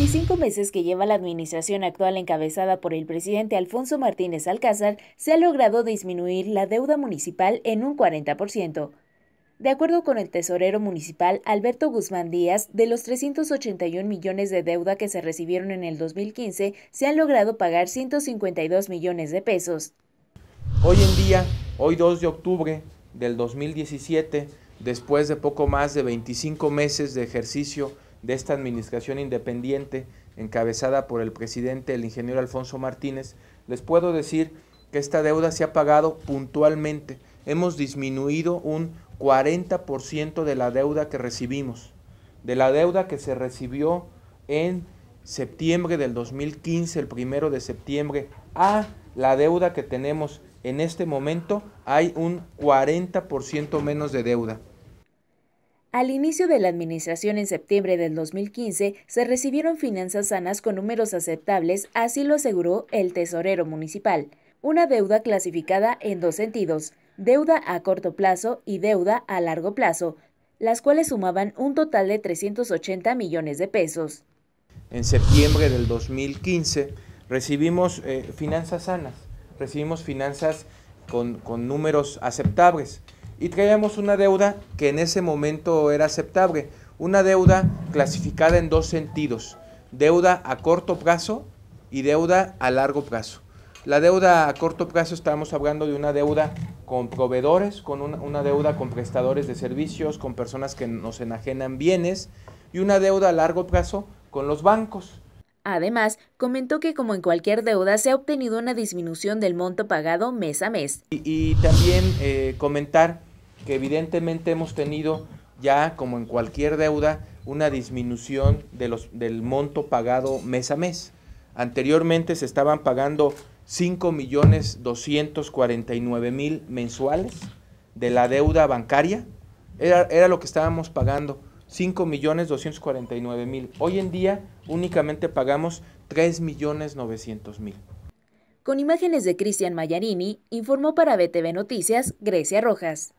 25 meses que lleva la administración actual encabezada por el presidente Alfonso Martínez Alcázar, se ha logrado disminuir la deuda municipal en un 40%. De acuerdo con el tesorero municipal Alberto Guzmán Díaz, de los 381 millones de deuda que se recibieron en el 2015, se han logrado pagar 152 millones de pesos. Hoy en día, hoy 2 de octubre del 2017, después de poco más de 25 meses de ejercicio de esta administración independiente encabezada por el presidente, el ingeniero Alfonso Martínez, les puedo decir que esta deuda se ha pagado puntualmente. Hemos disminuido un 40% de la deuda que recibimos, de la deuda que se recibió en septiembre del 2015, el primero de septiembre, a la deuda que tenemos en este momento, hay un 40% menos de deuda. Al inicio de la administración en septiembre del 2015, se recibieron finanzas sanas con números aceptables, así lo aseguró el tesorero municipal. Una deuda clasificada en dos sentidos, deuda a corto plazo y deuda a largo plazo, las cuales sumaban un total de 380 millones de pesos. En septiembre del 2015 recibimos eh, finanzas sanas, recibimos finanzas con, con números aceptables y traíamos una deuda que en ese momento era aceptable, una deuda clasificada en dos sentidos, deuda a corto plazo y deuda a largo plazo. La deuda a corto plazo estábamos hablando de una deuda con proveedores, con una, deuda con prestadores de servicios, con personas que nos enajenan bienes y una deuda a largo plazo con los bancos. Además, comentó que como en cualquier deuda se ha obtenido una disminución del monto pagado mes a mes. Y, también eh, comentar que evidentemente hemos tenido ya, como en cualquier deuda, una disminución de los, del monto pagado mes a mes. Anteriormente se estaban pagando 5.249,000 mensuales de la deuda bancaria. Era, era lo que estábamos pagando, 5.249.000. Hoy en día únicamente pagamos 3.900.000. Con imágenes de Cristian Mayarini, informó para BTV Noticias Grecia Rojas.